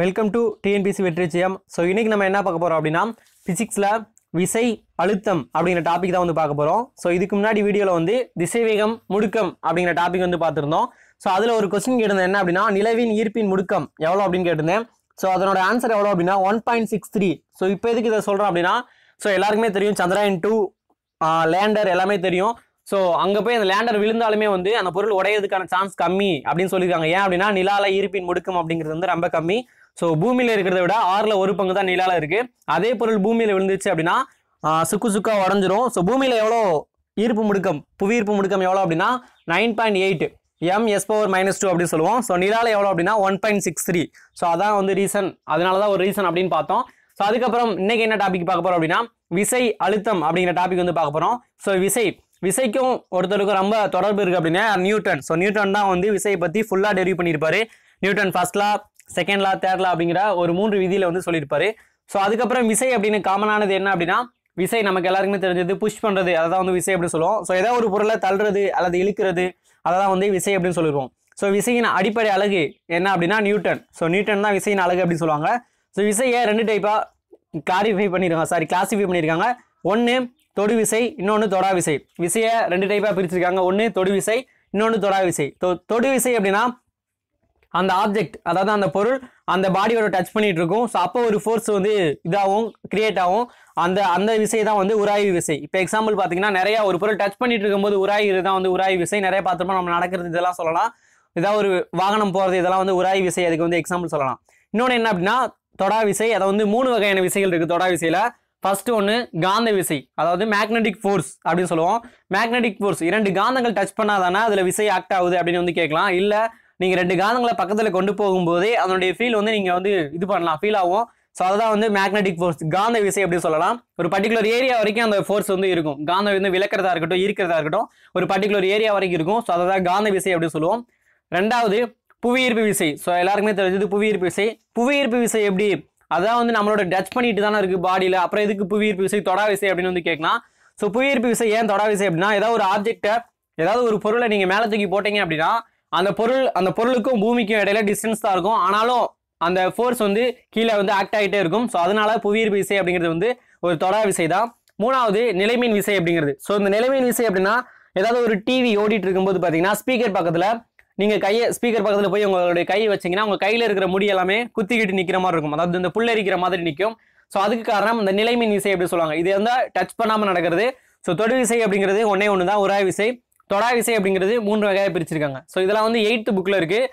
welcome to TNPSC வெற்றிச்சியம் so இன்னைக்கு நம்ம என்ன பார்க்க போகிறோம் அப்படின்னா ஃபிசிக்ஸில் விசை அழுத்தம் அப்படிங்கிற டாபிக் தான் வந்து பார்க்க போகிறோம் ஸோ இதுக்கு முன்னாடி வீடியோவில் வந்து திசைவேகம் முடுக்கம் அப்படிங்கிற டாபிக் வந்து பார்த்துருந்தோம் ஸோ அதில் ஒரு கொஸ்டின் கேட்டிருந்தேன் என்ன அப்படின்னா நிலவின் ஈர்ப்பின் முடுக்கம் எவ்வளோ அப்படின்னு கேட்டிருந்தேன் ஸோ அதனோட ஆன்சர் எவ்வளோ அப்படின்னா one point six three so இப்போ எதுக்கு இதை சொல்கிறோம் அப்படின்னா ஸோ எல்லாருக்குமே தெரியும் சந்திராயன் டூ லேண்டர் எல்லாமே தெரியும் ஸோ அங்கே போய் அந்த லேண்டர் விழுந்தாலுமே வந்து அந்த பொருள் உடையிறதுக்கான சான்ஸ் கம்மி அப்படின்னு சொல்லியிருக்காங்க ஏன் அப்படின்னா நிலால ஈர்ப்பின் முடுக்கம் அப்படிங்கிறது வந்து ரொம்ப கம்மி ஸோ பூமியில் இருக்கிறத விட ஆறில் ஒரு பங்கு தான் நிலாவில் இருக்குது அதே பொருள் பூமியில் விழுந்துச்சு அப்படின்னா சுக்கு சுக்காக உடஞ்சிரும் ஸோ பூமியில் எவ்வளோ ஈர்ப்பு முடுக்கம் புவி ஈர்ப்பு முடுக்கம் எவ்வளோ அப்படின்னா nine point eight M S power minus two அப்படின்னு சொல்லுவோம் ஸோ நிலாவில் எவ்வளோ அப்படின்னா one point six three so அதான் வந்து ரீசன் அதனால தான் ஒரு ரீசன் அப்படின்னு பார்த்தோம் ஸோ அதுக்கப்புறம் இன்றைக்கி என்ன டாபிக் பார்க்க போகிறோம் அப்படின்னா விசை அழுத்தம் அப்படிங்கிற டாபிக் வந்து பார்க்க போகிறோம் ஸோ விசை விசைக்கும் ஒருத்தருக்கும் ரொம்ப தொடர்பு இருக்குது அப்படின்னா நியூட்டன் ஸோ நியூட்டன் தான் வந்து விசையை பற்றி ஃபுல்லாக டெரிவ் பண்ணியிருப்பார் Newton first second law third law அப்படிங்கிற ஒரு மூன்று விதியில் வந்து சொல்லியிருப்பாரு ஸோ அதுக்கப்புறம் விசை அப்படின்னு காமனானது என்ன அப்படின்னா விசை நமக்கு எல்லாருக்குமே தெரிஞ்சது புஷ் பண்ணுறது அதை தான் வந்து விசை அப்படின்னு சொல்லுவோம் ஸோ ஏதோ ஒரு பொருளை தள்ளுறது அல்லது இழுக்கிறது அதை தான் வந்து விசை அப்படின்னு சொல்லிடுவோம் ஸோ விசையின் அடிப்படை அழகு என்ன அப்படின்னா நியூட்டன் ஸோ நியூட்டன் தான் விசையின் அழகு அப்படின்னு சொல்லுவாங்க ஸோ விசையை ரெண்டு டைப்பாக கிளாரிஃபை பண்ணியிருக்காங்க சாரி கிளாஸிஃபை பண்ணியிருக்காங்க ஒன்று தொடு விசை இன்னொன்று தொடா விசை விசையை ரெண்டு டைப்பாக பிரிச்சிருக்காங்க ஒன்று தொடு விசை இன்னொன்று தொடா விசை தொ தொடு விசை அப்படின்னா அந்த ஆப்ஜெக்ட் அதாவது அந்த பொருள் அந்த பாடியோட டச் பண்ணிட்டு இருக்கும் ஸோ அப்போ ஒரு ஃபோர்ஸ் வந்து இதாகவும் கிரியேட் ஆகும் அந்த அந்த விசை தான் வந்து உராய்வு விசை இப்போ எக்ஸாம்பிள் பார்த்தீங்கன்னா நிறையா ஒரு பொருள் டச் பண்ணிட்டு இருக்கும்போது உராய்வு தான் வந்து உராய்வு விசை நிறைய பார்த்துருப்போம் நம்ம நடக்கிறது இதெல்லாம் சொல்லலாம் இதாக ஒரு வாகனம் போகிறது இதெல்லாம் வந்து உராய் விசை அதுக்கு வந்து எக்ஸாம்பிள் சொல்லலாம் இன்னொன்று என்ன அப்படின்னா தொடா விசை அதை வந்து மூணு வகையான விசைகள் இருக்குது தொடா விசையில் ஃபஸ்ட்டு ஒன்று காந்த விசை அதாவது மேக்னெட்டிக் ஃபோர்ஸ் அப்படின்னு சொல்லுவோம் மேக்னெட்டிக் ஃபோர்ஸ் இரண்டு காந்தங்கள் டச் பண்ணாதானே அதில் விசை ஆக்ட் ஆகுது அப்படின்னு வந்து கேட்கலாம் இல்லை நீங்கள் ரெண்டு காந்தங்களை பக்கத்தில் கொண்டு போகும்போதே அதனுடைய ஃபீல் வந்து நீங்கள் வந்து இது பண்ணலாம் ஃபீல் ஆகும் ஸோ அதுதான் வந்து மேக்னெட்டிக் ஃபோர்ஸ் காந்த விசை அப்படி சொல்லலாம் ஒரு பர்டிகுலர் ஏரியா வரைக்கும் அந்த ஃபோர்ஸ் வந்து இருக்கும் காந்த வந்து விளக்கிறதா இருக்கட்டும் இருக்கிறதா இருக்கட்டும் ஒரு பர்டிகுலர் ஏரியா வரைக்கும் இருக்கும் ஸோ அதை தான் காந்த விசை அப்படி சொல்லுவோம் ரெண்டாவது புவியீர்ப்பு விசை ஸோ எல்லாருக்குமே தெரிஞ்சது புவியீர்ப்பு விசை புவியீர்ப்பு விசை எப்படி அதான் வந்து நம்மளோட டச் பண்ணிட்டு தானே இருக்குது பாடியில் அப்புறம் எதுக்கு புவியீர்ப்பு விசை தொடா விசை அப்படின்னு வந்து கேட்கலாம் ஸோ புவியீர்ப்பு விசை ஏன் தொடா விசை அப்படின்னா ஏதாவது ஒரு ஆப்ஜெக்டை ஏதாவது ஒரு பொருளை நீங்கள் மேலே தூக்கி போட்டீங்க அப்படின்னா அந்த பொருள் அந்த பொருளுக்கும் பூமிக்கும் இடையில டிஸ்டன்ஸ் தான் இருக்கும் ஆனாலும் அந்த ஃபோர்ஸ் வந்து கீழே வந்து ஆக்ட் ஆகிட்டே இருக்கும் ஸோ அதனால புவியீர்ப்பு விசை அப்படிங்கிறது வந்து ஒரு தொடா விசை தான் மூணாவது நிலைமீன் விசை அப்படிங்கிறது ஸோ இந்த நிலைமீன் விசை அப்படின்னா ஏதாவது ஒரு டிவி ஓடிட்டு இருக்கும்போது பார்த்தீங்கன்னா ஸ்பீக்கர் பக்கத்தில் நீங்கள் கையை ஸ்பீக்கர் பக்கத்தில் போய் உங்களுடைய கை வச்சிங்கன்னா உங்கள் கையில் இருக்கிற முடி எல்லாமே குத்திக்கிட்டு நிற்கிற மாதிரி இருக்கும் அதாவது இந்த புள்ளரிக்கிற மாதிரி நிற்கும் ஸோ அதுக்கு காரணம் இந்த நிலைமீன் விசை அப்படின்னு சொல்லுவாங்க இது வந்து டச் பண்ணாமல் நடக்கிறது ஸோ தொடு விசை அப்படிங்கிறது ஒன்றே ஒன்று தான் உராய் விசை தொடா இசை அப்படிங்கிறது மூன்று வகையாக பிரிச்சிருக்காங்க ஸோ இதெல்லாம் வந்து எயித்து புக்கில் இருக்குது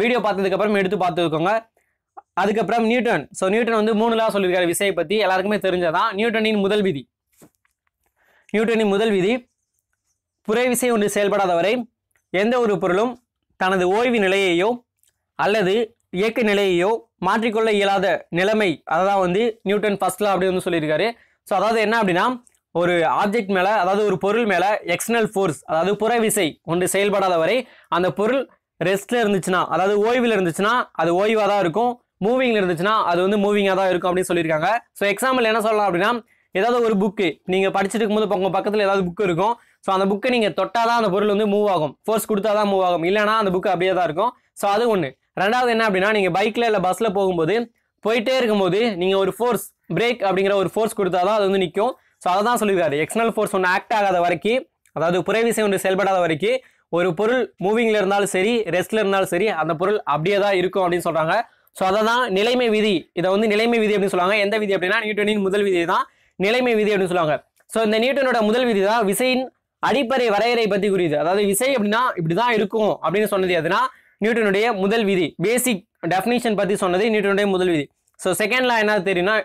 வீடியோ பார்த்ததுக்கப்புறம் எடுத்து பார்த்துக்கோங்க அதுக்கப்புறம் நியூட்டன் ஸோ நியூட்டன் வந்து மூணுலாம் சொல்லியிருக்காரு விசையை பற்றி எல்லாருக்குமே தெரிஞ்சாதான் நியூட்டனின் முதல் விதி நியூட்டனின் முதல் விதி புரை விசை ஒன்று செயல்படாத வரை எந்த ஒரு பொருளும் தனது ஓய்வு நிலையையோ அல்லது இயக்க நிலையையோ மாற்றிக்கொள்ள இயலாத நிலைமை அதை தான் வந்து நியூட்டன் ஃபர்ஸ்ட்லாம் அப்படின்னு வந்து சொல்லியிருக்காரு ஸோ அதாவது என்ன அப்படின்னா ஒரு ஆப்ஜெக்ட் மேலே அதாவது ஒரு பொருள் மேலே எக்ஸ்டர்னல் ஃபோர்ஸ் அதாவது புற விசை ஒன்று செயல்படாத வரை அந்த பொருள் ரெஸ்ட்டில் இருந்துச்சுன்னா அதாவது ஓய்வில் இருந்துச்சுன்னா அது ஓய்வாக தான் இருக்கும் மூவிங்கில் இருந்துச்சுன்னா அது வந்து மூவிங்காக தான் இருக்கும் அப்படின்னு சொல்லியிருக்காங்க ஸோ எக்ஸாம்பிள் என்ன சொல்லலாம் அப்படின்னா ஏதாவது ஒரு புக்கு நீங்கள் படிச்சுட்டு இருக்கும்போது உங்கள் பக்கத்தில் ஏதாவது புக்கு இருக்கும் ஸோ அந்த புக்கை நீங்கள் தொட்டால் தான் அந்த பொருள் வந்து மூவ் ஆகும் ஃபோர்ஸ் கொடுத்தா தான் மூவ் ஆகும் இல்லைனா அந்த புக்கு அப்படியே தான் இருக்கும் ஸோ அது ஒன்று ரெண்டாவது என்ன அப்படின்னா நீங்கள் பைக்கில் இல்லை பஸ்ஸில் போகும்போது போயிட்டே இருக்கும்போது நீங்கள் ஒரு ஃபோர்ஸ் பிரேக் அப்படிங்கிற ஒரு ஃபோர்ஸ் கொடுத்தா தான் அது வந்து நிற்கும் ஸோ அதை தான் சொல்லியிருக்காரு எக்ஸ்டர்னல் ஃபோர்ஸ் ஒன்று ஆக்ட் ஆகாத வரைக்கும் அதாவது புறவிசை ஒன்று செயல்படாத வரைக்கும் ஒரு பொருள் மூவிங்கில் இருந்தாலும் சரி ரெஸ்டில் இருந்தாலும் சரி அந்த பொருள் அப்படியே தான் இருக்கும் அப்படின்னு சொல்கிறாங்க ஸோ அதை தான் நிலைமை விதி இதை வந்து நிலைமை விதி அப்படின்னு சொல்லுவாங்க எந்த விதி அப்படின்னா நியூட்டனின் முதல் விதி தான் நிலைமை விதி அப்படின்னு சொல்லுவாங்க ஸோ இந்த நியூட்டனோட முதல் விதி தான் விசையின் அடிப்படை வரையறை பற்றி குறியுது அதாவது விசை அப்படின்னா இப்படி தான் இருக்கும் அப்படின்னு சொன்னது எதுனா நியூட்டனுடைய முதல் விதி பேசிக் டெஃபினிஷன் பற்றி சொன்னது நியூட்டனுடைய முதல் விதி ஸோ செகண்ட்லாம் என்ன தெரியும்னா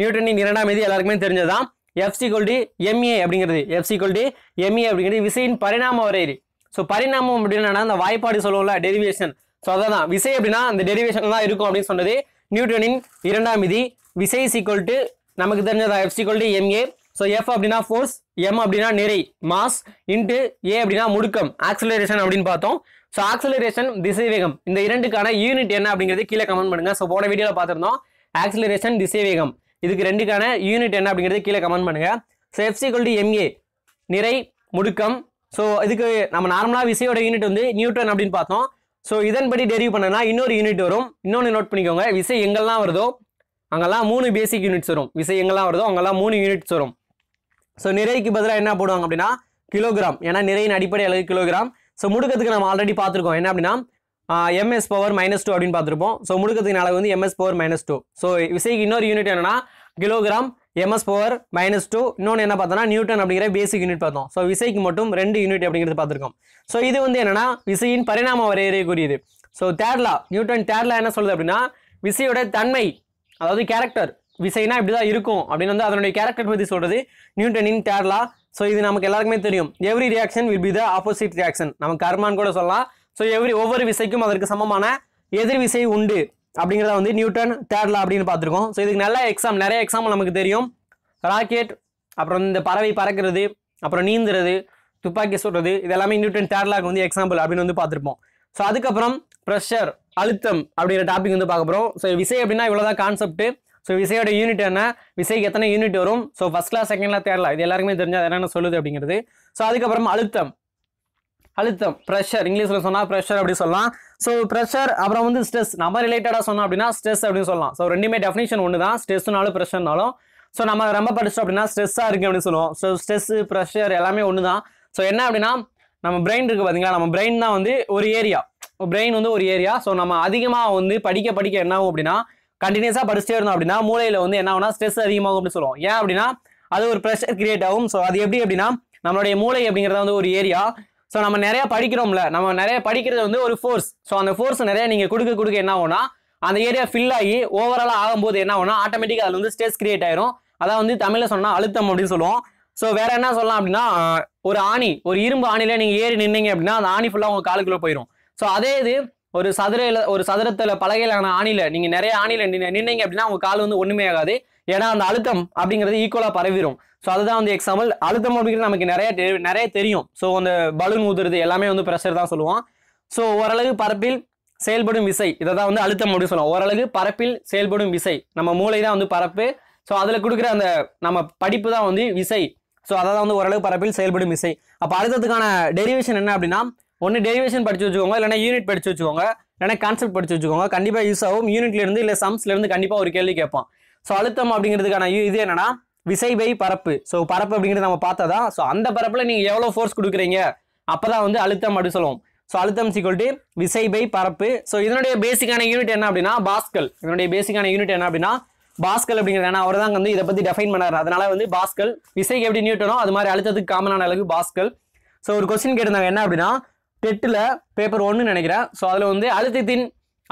நியூட்டனின் இரண்டாம் விதி எல்லாருக்குமே தெரிஞ்சதுதான் எஃப்சி கொல்டி எம்ஏ அப்படிங்கிறது எஃப்சி கொல்டி எம்ஏ அப்படிங்கிறது விசையின் பரிணாம வரையறி ஸோ பரிணாமம் அப்படின்னா அந்த வாய்ப்பாடு சொல்லுவோம்ல டெரிவேஷன் ஸோ அதான் தான் விசை அப்படின்னா அந்த டெரிவேஷன் தான் இருக்கும் அப்படின்னு சொன்னது நியூட்டனின் இரண்டாம் விதி விசை சீக்வல் நமக்கு தெரிஞ்சதா எஃப்சி கொல்டி எம்ஏ ஸோ எஃப் அப்படின்னா ஃபோர்ஸ் எம் அப்படின்னா நிறை மாஸ் இன்ட்டு ஏ அப்படின்னா முடுக்கம் ஆக்சலரேஷன் அப்படின்னு பார்த்தோம் ஸோ ஆக்சலரேஷன் திசைவேகம் இந்த இரண்டுக்கான யூனிட் என்ன அப்படிங்கிறது கீழே கமெண்ட் பண்ணுங்க ஸோ போன வீடியோவில் பார்த்துருந்தோம் ஆக்சலரேஷன் திசைவேகம் இதுக்கு ரெண்டுக்கான யூனிட் என்ன அப்படிங்கிறது கீழே கமெண்ட் பண்ணுங்கள் ஸோ எஃப்சிக்வல் எம்ஏ நிறை முடுக்கம் ஸோ இதுக்கு நம்ம நார்மலாக விசையோட யூனிட் வந்து நியூட்டன் அப்படின்னு பார்த்தோம் ஸோ இதன்படி டெரிவ் பண்ணனா இன்னொரு யூனிட் வரும் இன்னொன்று நோட் பண்ணிக்கோங்க விசை எங்கெல்லாம் வருதோ அங்கெல்லாம் மூணு பேசிக் யூனிட்ஸ் வரும் விசை எங்கெல்லாம் வருதோ அங்கெல்லாம் மூணு யூனிட்ஸ் வரும் ஸோ நிறைக்கு பதிலாக என்ன போடுவாங்க அப்படின்னா கிலோகிராம் ஏன்னா நிறையின் அடிப்படை அளவு கிலோகிராம் ஸோ முடுக்கத்துக்கு நம்ம ஆல்ரெடி பார்த்துருக்கோம் என்ன அப்படின்னா எம்எஸ் பவர் மைனஸ் டூ அப்படின்னு பார்த்துருப்போம் ஸோ முடுக்கத்தின் வந்து MS power minus two so விசைக்கு இன்னொரு யூனிட் என்னன்னா kilogram MS power minus two இன்னொன்று என்ன பார்த்தோன்னா நியூட்டன் அப்படிங்கிற பேசிக் யூனிட் பார்த்தோம் ஸோ விசைக்கு மட்டும் ரெண்டு யூனிட் அப்படிங்கிறது பார்த்துருக்கோம் ஸோ இது வந்து என்னென்னா விசையின் பரிணாம வரையறை கூறியது ஸோ தேர்லா நியூட்டன் தேர்லா என்ன சொல்லுது அப்படின்னா விசையோட தன்மை அதாவது கேரக்டர் விசைனா இப்படி தான் இருக்கும் அப்படின்னு வந்து அதனுடைய கேரக்டர் பற்றி சொல்கிறது நியூட்டனின் தேர்லா ஸோ இது நமக்கு எல்லாருக்குமே தெரியும் every reaction will be the opposite reaction நம்ம கர்மான்னு கூட சொல்லலாம் ஸோ எவ்ரி ஒவ்வொரு விசைக்கும் அதற்கு சமமான எதிர் விசை உண்டு அப்படிங்கிறத வந்து நியூட்டன் தேர்ட்ல அப்படின்னு பார்த்துருக்கோம் ஸோ இதுக்கு நல்ல எக்ஸாம் நிறைய எக்ஸாம்பிள் நமக்கு தெரியும் ராக்கெட் அப்புறம் இந்த பறவை பறக்கிறது அப்புறம் நீந்துறது துப்பாக்கி சுடுறது இது எல்லாமே நியூட்டன் தேர்ட்லாக்கு வந்து எக்ஸாம்பிள் அப்படின்னு வந்து பார்த்துருப்போம் ஸோ அதுக்கப்புறம் ப்ரெஷர் அழுத்தம் அப்படிங்கிற டாபிக் வந்து பார்க்க போகிறோம் ஸோ விசை அப்படின்னா இவ்வளோதான் கான்செப்ட் ஸோ விசையோட யூனிட் என்ன விசைக்கு எத்தனை யூனிட் வரும் ஸோ ஃபஸ்ட் கிளாஸ் செகண்ட் இது எல்லாருக்குமே தெரிஞ்சால் என்னென்ன சொல்லுது அப்படிங்கிறது ஸோ அதுக்கப்புறம் அழுத்தம் அழுத்தம் ப்ரெஷர் இங்கிலீஷில் சொன்னால் ப்ரெஷர் அப்படின்னு சொல்லலாம் ஸோ ப்ரெஷர் அப்புறம் வந்து ஸ்ட்ரெஸ் நம்ம ரிலேட்டடாக சொன்னோம் அப்படின்னா ஸ்ட்ரெஸ் அப்படின்னு சொல்லலாம் ஸோ ரெண்டுமே டெஃபினேஷன் ஒன்று தான் ஸ்ட்ரெஸ்னாலும் ப்ரெஷர்னாலும் ஸோ நம்ம ரொம்ப படிச்சோம் அப்படின்னா ஸ்ட்ரெஸ்ஸாக இருக்குது அப்படின்னு சொல்லுவோம் ஸோ ஸ்ட்ரெஸ்ஸு ப்ரெஷர் எல்லாமே ஒன்று தான் ஸோ என்ன அப்படின்னா நம்ம பிரெயின் இருக்குது பார்த்தீங்களா நம்ம பிரெயின் தான் வந்து ஒரு ஏரியா பிரெயின் வந்து ஒரு ஏரியா ஸோ நம்ம அதிகமாக வந்து படிக்க படிக்க என்ன ஆகும் அப்படின்னா கண்டினியூஸாக படிச்சுட்டே இருந்தோம் அப்படின்னா மூளையில் வந்து என்ன ஆகும்னா ஸ்ட்ரெஸ் அதிகமாகும் அப்படின்னு சொல்லுவோம் ஏன் அப்படின்னா அது ஒரு ப்ரெஷர் கிரியேட் ஆகும் ஸோ அது எப்படி அப்படின்னா நம்மளுடைய மூளை அப்படிங்கிறத வந்து ஒரு ஏரியா ஸோ நம்ம நிறைய படிக்கிறோம்ல நம்ம நிறைய படிக்கிறது வந்து ஒரு ஃபோர்ஸ் ஸோ அந்த ஃபோர்ஸ் நிறைய நீங்கள் கொடுக்க கொடுக்க என்ன ஆகும்னா அந்த ஏரியா ஃபில் ஆகி ஓவராலாக ஆகும்போது என்ன ஆகும்னா ஆட்டோமேட்டிக்காக அதில் வந்து ஸ்டேஸ் கிரியேட் ஆயிரும் அதான் வந்து தமிழில் சொன்னால் அழுத்தம் அப்படின்னு சொல்லுவோம் ஸோ வேற என்ன சொல்லலாம் அப்படின்னா ஒரு ஆணி ஒரு இரும்பு ஆணில நீங்கள் ஏறி நின்னீங்க அப்படின்னா அந்த ஆணி ஃபுல்லாக உங்கள் காலுக்குள்ளே போயிடும் ஸோ அதே இது ஒரு சதுரையில் ஒரு சதுரத்தில் பலகையிலான ஆணில நீங்கள் நிறைய ஆணில நின்னீங்க அப்படின்னா உங்கள் கால் வந்து ஒன்றுமே ஆகாது ஏன்னா அந்த அழுத்தம் அப்படிங்கிறது ஈக்குவலாக பரவிடும் ஸோ அதுதான் வந்து எக்ஸாம்பிள் அழுத்தம் அப்படிங்கிறது நமக்கு நிறைய நிறைய தெரியும் ஸோ அந்த பலூன் ஊதுறது எல்லாமே வந்து ப்ரெஷர் தான் சொல்லுவோம் ஸோ ஓரளவு பரப்பில் செயல்படும் விசை இதை தான் வந்து அழுத்தம் அப்படின்னு சொல்லுவோம் ஓரளவு பரப்பில் செயல்படும் விசை நம்ம மூளை தான் வந்து பரப்பு ஸோ அதில் கொடுக்குற அந்த நம்ம படிப்பு தான் வந்து விசை ஸோ அதை தான் வந்து ஓரளவு பரப்பில் செயல்படும் விசை அப்போ அழுத்தத்துக்கான டெரிவேஷன் என்ன அப்படின்னா ஒன்று டெரிவேஷன் படிச்சு வச்சுக்கோங்க இல்லைனா யூனிட் படிச்சு வச்சுக்கோங்க இல்லைனா கான்செப்ட் படிச்சு வச்சுக்கோங்க கண்டிப்பாக யூஸ் ஆகும் யூனிட்லேருந்து இல்லை சம்ஸ்லேருந்து கண்டிப்பாக ஒரு கேள்வி கேட்பான் ஸோ அழுத்தம் அப்படிங்கிறதுக்கான இது என்னென்னா விசை பை பரப்பு ஸோ பரப்பு அப்படிங்கிறது நம்ம பார்த்தா தான் ஸோ அந்த பரப்பில் நீங்கள் எவ்வளோ ஃபோர்ஸ் கொடுக்குறீங்க அப்போ தான் வந்து அழுத்தம் அப்படின்னு சொல்லுவோம் ஸோ அழுத்தம் சிக்கல்ட்டு விசை பை பரப்பு ஸோ இதனுடைய பேசிக்கான யூனிட் என்ன அப்படின்னா பாஸ்கல் இதனுடைய பேசிக்கான யூனிட் என்ன அப்படின்னா பாஸ்கல் அப்படிங்கிறது ஏன்னா அவர் தான் வந்து இதை பற்றி டெஃபைன் பண்ணார் அதனால வந்து பாஸ்கல் விசைக்கு எப்படி நியூட்டனோ அது மாதிரி அழுத்தத்துக்கு காமனான அளவுக்கு பாஸ்கல் ஸோ ஒரு கொஸ்டின் கேட்டிருந்தாங்க என்ன அப்படின்னா டெட்டில் பேப்பர் ஒன்று நினைக்கிறேன் ஸோ அதில் வந்து அழுத்தத்தின்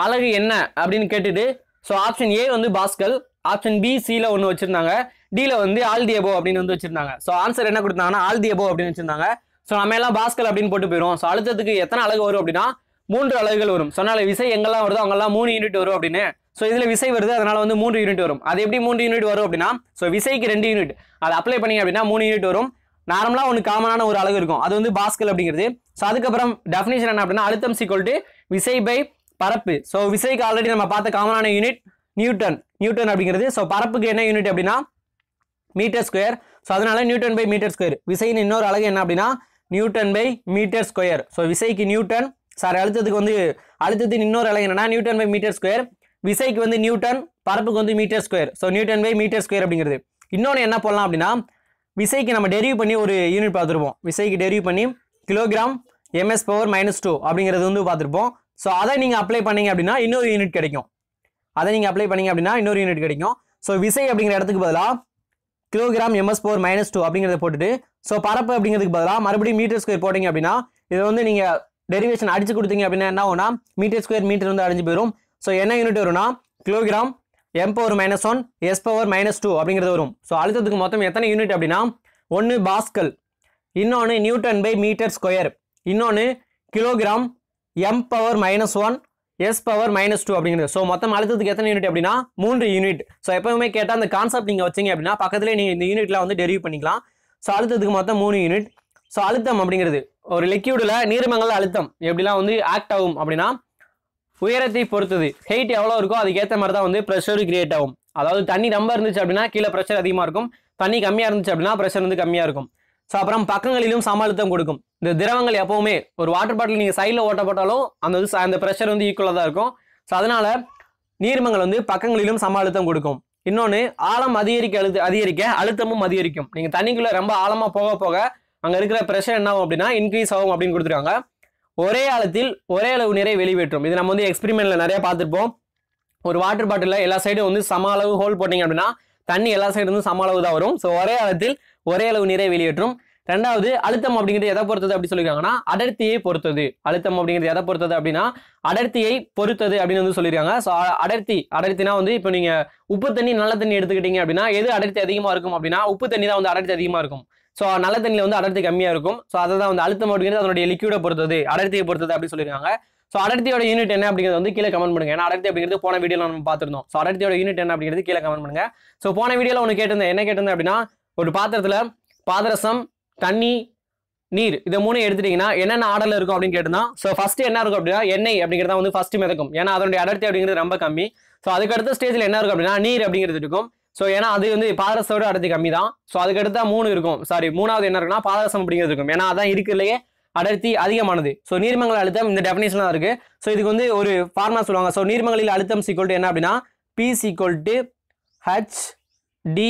அழகு என்ன அப்படின்னு கேட்டுட்டு ஸோ ஆப்ஷன் ஏ வந்து பாஸ்கல் ஆப்ஷன் பி சியில் ஒன்று வச்சுருந்தாங்க டியில் வந்து ஆல்தியபோ அப்படின்னு வந்து வச்சுருந்தாங்க ஸோ ஆன்சர் என்ன கொடுத்தாங்கன்னா ஆல்தியபோ அப்படின்னு வச்சுருந்தாங்க ஸோ நம்ம எல்லாம் பாஸ்கல் அப்படின்னு போட்டு போயிடும் ஸோ அழுத்தத்துக்கு எத்தனை அழகு வரும் அப்படின்னா மூன்று அழகுகள் வரும் சொன்னால விசை எங்கெல்லாம் வருதோ அங்கெல்லாம் மூணு யூனிட் வரும் அப்படின்னு ஸோ இதில் விசை வருது அதனால் வந்து மூன்று யூனிட் வரும் அது எப்படி மூன்று யூனிட் வரும் அப்படின்னா ஸோ விசைக்கு ரெண்டு யூனிட் அதை அப்ளை பண்ணிங்க அப்படின்னா மூணு யூனிட் வரும் நார்மலாக ஒன்று காமனான ஒரு அளவு இருக்கும் அது வந்து பாஸ்கல் அப்படிங்கிறது ஸோ அதுக்கப்புறம் டெஃபினேஷன் என்ன அப்படின்னா அழுத்தம் சீக்வல் விசை பை பரப்பு ஸோ விசைக்கு ஆல்ரெடி நம்ம பார்த்த காமனான யூனிட் நியூட்டன் நியூட்டன் அப்படிங்கிறது ஸோ பரப்புக்கு என்ன யூனிட் அப்படின்னா மீட்டர் ஸ்கொயர் ஸோ அதனால நியூட்டன் பை மீட்டர் ஸ்கொயர் விசையின் இன்னொரு அழகு என்ன அப்படின்னா newton by metre square so விசைக்கு நியூட்டன் சார் அழுத்தத்துக்கு வந்து அழுத்தத்தின் இன்னொரு அழகு என்னன்னா நியூட்டன் பை மீட்டர் ஸ்கொயர் விசைக்கு வந்து நியூட்டன் பரப்புக்கு வந்து metre square so newton by metre square அப்படிங்கிறது இன்னொன்று என்ன போடலாம் அப்படின்னா விசைக்கு நம்ம டெரிவ் பண்ணி ஒரு யூனிட் பார்த்துருப்போம் விசைக்கு டெரிவ் பண்ணி kilogram MS power minus two அப்படிங்கிறது வந்து பார்த்துருப்போம் ஸோ அதை நீங்கள் அப்ளை பண்ணீங்க அப்படின்னா இன்னொரு யூனிட் கிடைக்கும் அதை நீங்கள் அப்ளை பண்ணீங்க அப்படின்னா இன்னொரு யூனிட் கிடைக்கும் ஸோ விசை அப்படிங்கிற இடத்துக்கு பதிலாக kilogram MS power minus two அப்படிங்கிறத போட்டுட்டு ஸோ பரப்பு அப்படிங்கிறதுக்கு பதிலாக மறுபடியும் மீட்டர் ஸ்கொயர் போட்டிங்க அப்படின்னா இதை வந்து நீங்கள் டெரிவேஷன் அடிச்சு கொடுத்தீங்க அப்படின்னா என்ன ஆகும்னா மீட்டர் ஸ்கொயர் மீட்டர் வந்து அடிஞ்சு போயிடும் ஸோ என்ன யூனிட் வரும்னா kilogram M power minus one S power minus two அப்படிங்கிறது வரும் ஸோ அழுத்தத்துக்கு மொத்தம் எத்தனை யூனிட் அப்படின்னா ஒன்று பாஸ்கல் இன்னொன்று நியூட்டன் பை மீட்டர் ஸ்கொயர் இன்னொன்று kilogram M power minus one S power minus two அப்படிங்கிறது ஸோ மொத்தம் அழுத்தத்துக்கு எத்தனை யூனிட் அப்படின்னா மூன்று யூனிட் ஸோ எப்பவுமே கேட்டால் அந்த கான்செப்ட் நீங்கள் வச்சிங்க அப்படின்னா பக்கத்துலேயே நீங்கள் இந்த யூனிட்லாம் வந்து டெரிவ் பண்ணிக்கலாம் ஸோ அழுத்தத்துக்கு மொத்தம் மூணு யூனிட் ஸோ அழுத்தம் அப்படிங்கிறது ஒரு லிக்யூடில் நீர்மங்கல அழுத்தம் எப்படிலாம் வந்து ஆக்ட் ஆகும் அப்படின்னா உயரத்தை பொறுத்தது ஹெயிட் எவ்வளோ இருக்கோ அதுக்கேற்ற மாதிரி தான் வந்து ப்ரெஷர் கிரியேட் ஆகும் அதாவது தண்ணி ரொம்ப இருந்துச்சு அப்படின்னா கீழே ப்ரெஷர் அதிகமாக இருக்கும் தண்ணி கம்மியாக இருந்துச்சு அப்படின்னா ப்ரெஷர் வந்து கம்மியாக இருக்கும் ஸோ அப்புறம் பக்கங்களிலும் சமாளித்தம் கொடுக்கும் இந்த திரவங்கள் எப்போவுமே ஒரு வாட்டர் பாட்டில் நீங்கள் சைடில் ஓட்ட போட்டாலும் அந்த வந்து அந்த ப்ரெஷர் வந்து ஈக்குவலாக தான் இருக்கும் ஸோ அதனால் நீர்மங்கள் வந்து பக்கங்களிலும் சமாளித்தம் கொடுக்கும் இன்னொன்று ஆழம் அதிகரிக்க அழுத்த அதிகரிக்க அழுத்தமும் அதிகரிக்கும் நீங்கள் தண்ணிக்குள்ளே ரொம்ப ஆழமாக போக போக அங்கே இருக்கிற ப்ரெஷர் என்ன ஆகும் அப்படின்னா இன்க்ரீஸ் ஆகும் அப்படின்னு கொடுத்துருக்காங்க ஒரே ஆழத்தில் ஒரே அளவு நீரை வெளியேற்றும் இது நம்ம வந்து எக்ஸ்பிரிமெண்ட்டில் நிறையா பார்த்துருப்போம் ஒரு வாட்டர் பாட்டிலில் எல்லா சைடும் வந்து சம அளவு ஹோல் போட்டிங்க அப்படின்னா தண்ணி எல்லா சைடு வந்து சம அளவு தான் வரும் ஸோ ஒரே ஆழத்தில் ஒரே அளவு நீரை வெளியேற்றும் ரெண்டாவது அழுத்தம் அப்படிங்கிறது எதை பொறுத்தது அப்படி சொல்லியிருக்காங்கன்னா அடர்த்தியை பொறுத்தது அழுத்தம் அப்படிங்கிறது எதை பொறுத்தது அப்படின்னா அடர்த்தியை பொறுத்தது அப்படின்னு வந்து சொல்லியிருக்காங்க ஸோ அடர்த்தி அடர்த்தினா வந்து இப்போ நீங்கள் உப்பு தண்ணி நல்ல தண்ணி எடுத்துக்கிட்டீங்க அப்படின்னா எது அடர்த்தி அதிகமாக இருக்கும் அப்படின்னா உப்பு தண்ணி தான் வந்து அடர்த்தி அதிகமாக இருக்கும் ஸோ நல்ல தண்ணியில் வந்து அடர்த்தி கம்மியாக இருக்கும் ஸோ அதை தான் வந்து அழுத்தம் அப்படிங்கிறது அதனுடைய லிக்யூடை பொறுத்தது அடர்த்தியை பொறுத்தது அப்படின்னு சொல்லியிருக்காங்க ஸோ அடர்த்தியோட யூனிட் என்ன அப்படிங்கிறது வந்து கீழே கமெண்ட் பண்ணுங்க ஏன்னா அடர்த்தி அப்படிங்கிறது போன வீடியோ நம்ம பார்த்துருந்தோம் ஸோ அடர்த்தியோட யூனிட் என்ன அப்படிங்கிறது கீழே கமெண்ட் பண்ணுங்க ஸோ போன வீடியோவில் ஒன்று கேட்டிருந்தேன் என்ன கேட்டிருந்தேன் அப்படின்னா ஒரு பாத்திரத்தில் பாதரசம் தண்ணி நீர் இதை மூணு எடுத்துட்டீங்கன்னா என்னென்ன ஆடல் இருக்கும் அப்படின்னு கேட்டிருந்தான் ஸோ ஃபஸ்ட்டு என்ன இருக்கும் அப்படின்னா எண்ணெய் அப்படிங்கிறது வந்து ஃபஸ்ட்டு மிதக்கும் ஏன்னா அதனுடைய அடர்த்தி அப்படிங்கிறது ரொம்ப கம்மி ஸோ அதுக்கடுத்த ஸ்டேஜில் என்ன இருக்கும் அப்படின்னா நீர் அப்படிங்கிறது இருக்கும் ஸோ ஏன்னா அது வந்து பாதரசத்தோட அடர்த்தி கம்மி தான் ஸோ அதுக்கடுத்தால் மூணு இருக்கும் சாரி மூணாவது என்ன இருக்குன்னா பாதரசம் அப்படிங்கிறது இருக்கும் ஏன்னா அதான் இருக்கிறதுலையே அடர்த்தி அதிகமானது ஸோ நீர்மங்கள் அழுத்தம் இந்த டெஃபினேஷனாக தான் இருக்குது ஸோ இதுக்கு வந்து ஒரு ஃபார்முலா சொல்லுவாங்க ஸோ நீர்மங்களில் அழுத்தம் சீக்வல் என்ன அப்படின்னா P equal to H D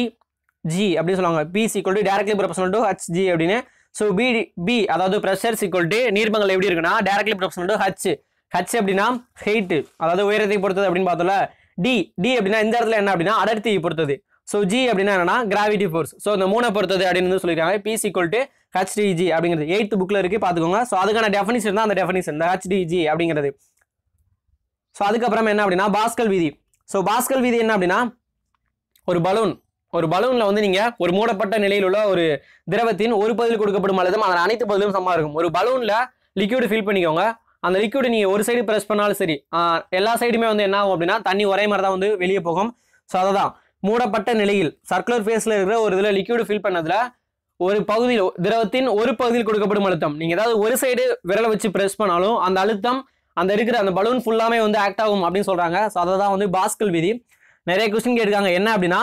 G அப்படின்னு சொல்லுவாங்க P equal to directly proportional to H G அப்படின்னு ஸோ பி பி அதாவது ப்ரெஷர் சீக்வல் டு நீர்மங்கள் எப்படி இருக்குன்னா directly proportional to H H அப்படின்னா ஹெயிட் அதாவது உயரத்தை பொறுத்தது அப்படின்னு பார்த்தோம்ல டி டி அப்படின்னா இந்த இடத்துல என்ன அப்படின்னா அடர்த்தியை பொறுத்தது ஸோ ஜி அப்படின்னா என்னன்னா கிராவிட்டி ஃபோர்ஸ் ஸோ இந்த மூணை பொறுத்தது அப்படின்னு வந்து சொல்லியிருக்காங்க பிசி கொல்ட்டு ஹெச்டிஜி அப்படிங்கிறது எயித்து புக்கில் இருக்குது பார்த்துக்கோங்க ஸோ அதுக்கான டெஃபினிஷன் தான் அந்த டெஃபினிஷன் இந்த ஹெச்டிஜி அப்படிங்கிறது ஸோ அதுக்கப்புறம் என்ன அப்படின்னா பாஸ்கல் வீதி ஸோ பாஸ்கல் வீதி என்ன அப்படின்னா ஒரு பலூன் ஒரு பலூனில் வந்து நீங்கள் ஒரு மூடப்பட்ட நிலையில் உள்ள ஒரு திரவத்தின் ஒரு பதில் கொடுக்கப்படும் அல்லது அதன் அனைத்து பதிலும் சமமாக இருக்கும் ஒரு பலூனில் லிக்யூடு ஃபில் பண்ணிக்கோங்க அந்த லிக்யூடு நீங்கள் ஒரு சைடு ப்ரெஸ் பண்ணாலும் சரி எல்லா சைடுமே வந்து என்ன ஆகும் அப்படின்னா தண்ணி ஒரே மாதிரி தான் வந்து வெளியே போகும் ஸோ அதை தான் மூடப்பட்ட நிலையில் சர்க்குலர் ஃபேஸில் இருக்கிற ஒரு இதில் லிக்யூடு ஃபில் பண்ணதில் ஒரு பகுதியில் திரவத்தின் ஒரு பகுதியில் கொடுக்கப்படும் அழுத்தம் நீங்கள் ஏதாவது ஒரு சைடு விரலை வச்சு ப்ரெஸ் பண்ணாலும் அந்த அழுத்தம் அந்த இருக்கிற அந்த பலூன் ஃபுல்லாமே வந்து ஆக்ட் ஆகும் அப்படின்னு சொல்கிறாங்க ஸோ அதை தான் வந்து பாஸ்கல் விதி நிறைய கொஸ்டின் கேட்டிருக்காங்க என்ன அப்படின்னா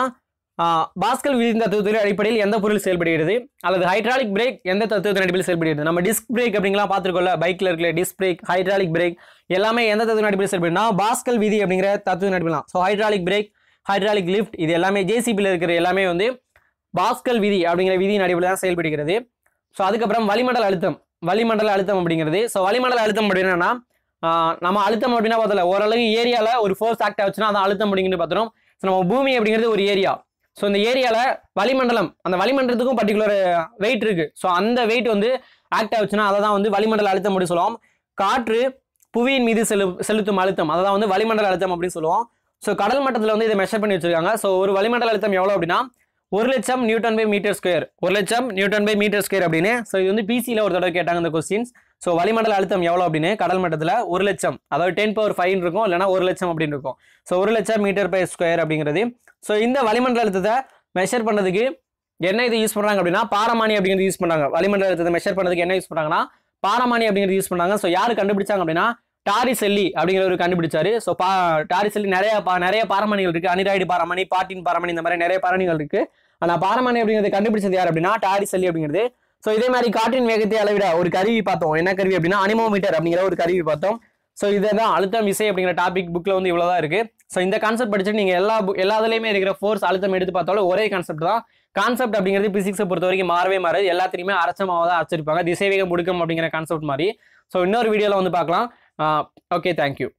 பாஸ்கல் விதி தத்துவத்தின் அடிப்படையில் எந்த பொருள் செயல்படுகிறது அல்லது ஹைட்ராலிக் பிரேக் எந்த தத்துவத்தின் அடிப்படையில் செயல்படுகிறது நம்ம டிஸ்க் பிரேக் அப்படிங்கலாம் பார்த்துருக்கோம்ல பைக்கில் இருக்கிற டிஸ்க் பிரேக் ஹைட்ராலிக் பிரேக் எல்லாமே எந்த தத்துவத்தின் அடிப்படையில் செயல்படுது பாஸ்கல் விதி அப்படிங்கிற தத்துவத்தின் அடிப்படையில் so hydraulic brake hydraulic lift இது எல்லாமே ஜேசிபியில் இருக்கிற எல்லாமே வந்து பாஸ்கல் விதி அப்படிங்கிற விதியின் அடிப்படையில் தான் செயல்படுகிறது ஸோ அதுக்கப்புறம் வளிமண்டல அழுத்தம் வளிமண்டல அழுத்தம் அப்படிங்கிறது ஸோ வளிமண்டல அழுத்தம் அப்படின்னா நம்ம அழுத்தம் அப்படின்னா பார்த்தல ஓரளவு ஏரியாவில் ஒரு ஃபோர்ஸ் ஆக்ட் ஆச்சுன்னா அதான் அழுத்தம் அப்படிங்கிறது பார்த்துரும் ஸோ நம்ம பூமி அப்படிங்கிறது ஒரு ஏரியா ஸோ இந்த ஏரியாவில் வளிமண்டலம் அந்த வளிமண்டலத்துக்கும் பர்டிகுலர் வெயிட் இருக்குது ஸோ அந்த வெயிட் வந்து ஆக்ட் ஆச்சுன்னா அதை தான் வந்து வளிமண்டல அழுத்தம் அப்படின்னு சொல்லுவோம் காற்று புவியின் மீது செலு செலுத்தும் அழுத்தம் அதை தான் வந்து வளிமண்டல அழுத்தம் அப்படின்னு சொல்லுவோம் ஸோ கடல் மட்டத்தில் வந்து இதை மெஷர் பண்ணி வச்சிருக்காங்க ஸோ ஒரு வளிமண்டல அழுத்தம் எவ்வளோ அப்படின்னா ஒரு லட்சம் நியூட்டன் பை மீட்டர் ஸ்கொயர் ஒரு லட்சம் நியூட்டன் பை மீட்டர் ஸ்கொயர் அப்படின்னு ஸோ இது வந்து பிசியில் ஒரு தடவை கேட்டாங்க இந்த கொஸ்டின்ஸ் ஸோ வளிமண்டல அழுத்தம் எவ்வளோ அப்படின்னு கடல் மட்டத்தில் ஒரு லட்சம் அதாவது டென் பவர் ஃபைவ் இருக்கும் இல்லைனா ஒரு லட்சம் அப்படின்னு இருக்கும் ஸோ ஒரு லட்சம் மீட்டர் பை ஸ்கொயர் அப்படிங்கிறது ஸோ இந்த வளிமண்டல அழுத்தத்தை மெஷர் பண்ணுறதுக்கு என்ன இது யூஸ் பண்ணுறாங்க அப்படின்னா பாரமானி அப்படிங்கிறது யூஸ் பண்ணுறாங்க வளிமண்டல அழுத்தத்தை மெஷர் பண்ணுறதுக்கு என்ன யூஸ் பண்ணுறாங்கன்னா பாரமானி அப்படிங்கிறது யூஸ் பண்ணாங்க ஸோ யார் கண்டுபிடிச்சாங்க அப்படின்னா டாரி செல்லி அப்படிங்கிற ஒரு கண்டுபிடிச்சாரு ஸோ பா டாரி செல்லி நிறைய பா நிறைய பாரமானிகள் இருக்குது அனிராய்டு பாரமணி பாட்டின் பாரமணி இந்த மாதிரி நிறைய பாரணிகள் இருக்குது ஆனால் பாரமானி அப்படிங்கிறது கண்டுபிடிச்சது யார் அப்படின்னா டாரி செல்லி அப்படிங்கிறது ஸோ இதே மாதிரி காற்றின் வேகத்தை அளவிட ஒரு கருவி பார்த்தோம் என்ன கருவி அப்படின்னா அனிமோமீட்டர் அப்படிங்கிற ஒரு கருவி பார்த்தோம் ஸோ இதை தான் அழுத்தம் விசை அப்படிங்கிற டாபிக் புக்கில் வந்து இவ்வளோ தான் இருக்குது ஸோ இந்த கான்செப்ட் படிச்சுட்டு நீங்கள் எல்லா எல்லா இருக்கிற ஃபோர்ஸ் அழுத்தம் எடுத்து பார்த்தாலும் ஒரே கான்செப்ட் தான் கான்செப்ட் அப்படிங்கிறது பிசிக்ஸை பொறுத்த வரைக்கும் மாறவே மாறாது எல்லாத்திலையுமே அரசமாக தான் அரைச்சிருப்பாங்க திசைவேக முடுக்கம் அப்படிங்கிற கான்செப்ட் மாதிரி ஸோ இன்னொரு வீடியோவில் வந்து பார்க்கலாம் ஓகே தேங்க்யூ